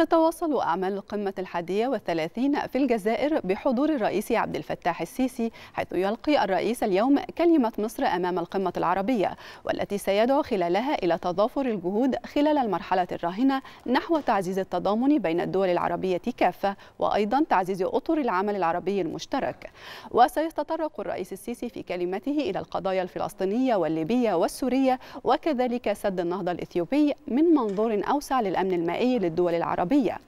تتواصل أعمال القمة الحادية والثلاثين في الجزائر بحضور الرئيس عبد الفتاح السيسي حيث يلقي الرئيس اليوم كلمة مصر أمام القمة العربية والتي سيدعو خلالها إلى تضافر الجهود خلال المرحلة الراهنة نحو تعزيز التضامن بين الدول العربية كافة وأيضا تعزيز أطر العمل العربي المشترك وسيتطرق الرئيس السيسي في كلمته إلى القضايا الفلسطينية والليبية والسورية وكذلك سد النهضة الإثيوبي من منظور أوسع للأمن المائي للدول العربية العربية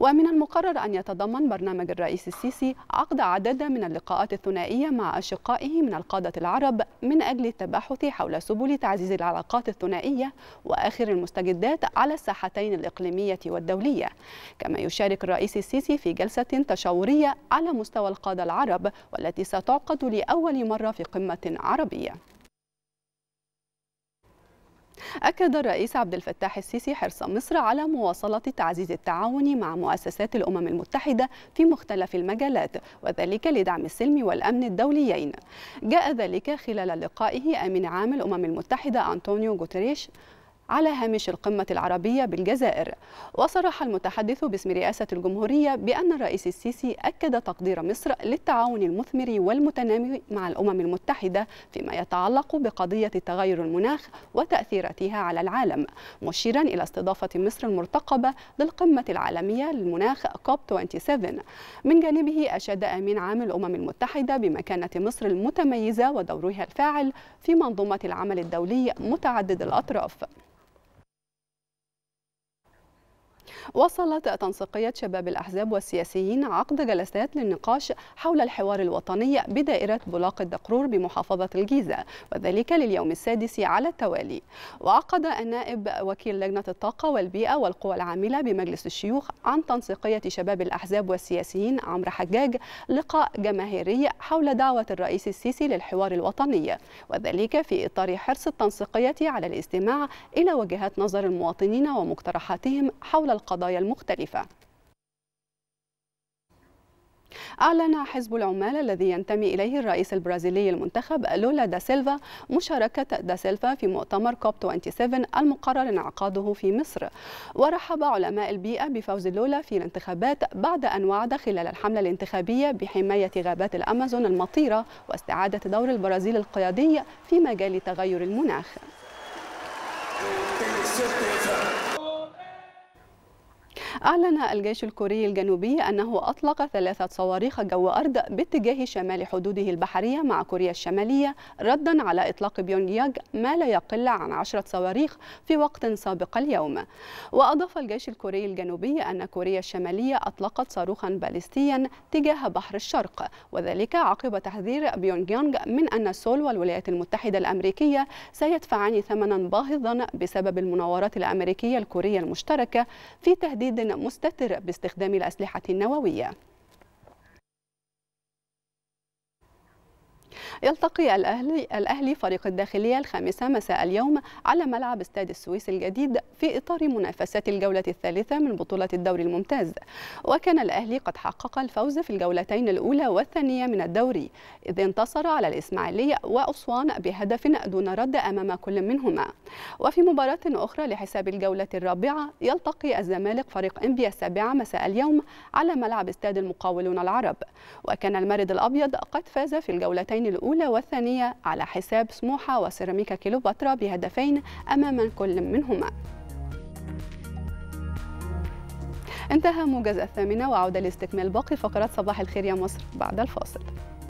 ومن المقرر أن يتضمن برنامج الرئيس السيسي عقد عدد من اللقاءات الثنائية مع أشقائه من القادة العرب من أجل التباحث حول سبل تعزيز العلاقات الثنائية وآخر المستجدات على الساحتين الإقليمية والدولية كما يشارك الرئيس السيسي في جلسة تشاورية على مستوى القادة العرب والتي ستعقد لأول مرة في قمة عربية أكد الرئيس عبد الفتاح السيسي حرص مصر على مواصلة تعزيز التعاون مع مؤسسات الأمم المتحدة في مختلف المجالات وذلك لدعم السلم والأمن الدوليين جاء ذلك خلال لقائه أمين عام الأمم المتحدة أنطونيو غوتريش على هامش القمة العربية بالجزائر وصرح المتحدث باسم رئاسة الجمهورية بأن الرئيس السيسي أكد تقدير مصر للتعاون المثمر والمتنامي مع الأمم المتحدة فيما يتعلق بقضية تغير المناخ وتأثيراتها على العالم مشيرا إلى استضافة مصر المرتقبة للقمة العالمية للمناخ كوب 27 من جانبه أشاد أمين عام الأمم المتحدة بمكانة مصر المتميزة ودورها الفاعل في منظومة العمل الدولي متعدد الأطراف وصلت تنسيقية شباب الأحزاب والسياسيين عقد جلسات للنقاش حول الحوار الوطني بدائرة بلاق الدقرور بمحافظة الجيزة وذلك لليوم السادس على التوالي وعقد النائب وكيل لجنة الطاقة والبيئة والقوى العاملة بمجلس الشيوخ عن تنسيقية شباب الأحزاب والسياسيين عمرو حجاج لقاء جماهيري حول دعوة الرئيس السيسي للحوار الوطني وذلك في إطار حرص التنسيقية على الاستماع إلى وجهات نظر المواطنين ومقترحاتهم حول القضية القضايا المختلفة أعلن حزب العمال الذي ينتمي إليه الرئيس البرازيلي المنتخب لولا دا سيلفا مشاركة دا سيلفا في مؤتمر كوب 27 المقرر انعقاده في مصر ورحب علماء البيئة بفوز لولا في الانتخابات بعد أن وعد خلال الحملة الانتخابية بحماية غابات الأمازون المطيرة واستعادة دور البرازيل القيادي في مجال تغير المناخ. أعلن الجيش الكوري الجنوبي أنه أطلق ثلاثة صواريخ جو أرض باتجاه شمال حدوده البحرية مع كوريا الشمالية ردا على إطلاق بيونغ ما لا يقل عن عشرة صواريخ في وقت سابق اليوم وأضاف الجيش الكوري الجنوبي أن كوريا الشمالية أطلقت صاروخا باليستيا تجاه بحر الشرق وذلك عقب تحذير بيونغ يانج من أن سول والولايات المتحدة الأمريكية سيدفعان ثمنا باهظا بسبب المناورات الأمريكية الكورية المشتركة في تهديد مستتر باستخدام الأسلحة النووية يلتقي الأهلي, الأهلي فريق الداخلية الخامسة مساء اليوم على ملعب استاد السويس الجديد في إطار منافسات الجولة الثالثة من بطولة الدوري الممتاز وكان الأهلي قد حقق الفوز في الجولتين الأولى والثانية من الدوري إذ انتصر على الإسماعيلية وأسوان بهدف دون رد أمام كل منهما وفي مباراة أخرى لحساب الجولة الرابعة يلتقي الزمالك فريق انبيا السابعة مساء اليوم على ملعب استاد المقاولون العرب وكان المارد الأبيض قد فاز في الجولتين الأولى الأولى والثانية على حساب سموحة وسيراميكا كيلوباترا بهدفين أمام كل منهما انتهى موجز الثامنة وعودة لاستكمال باقي فقرات صباح الخير يا مصر بعد الفاصل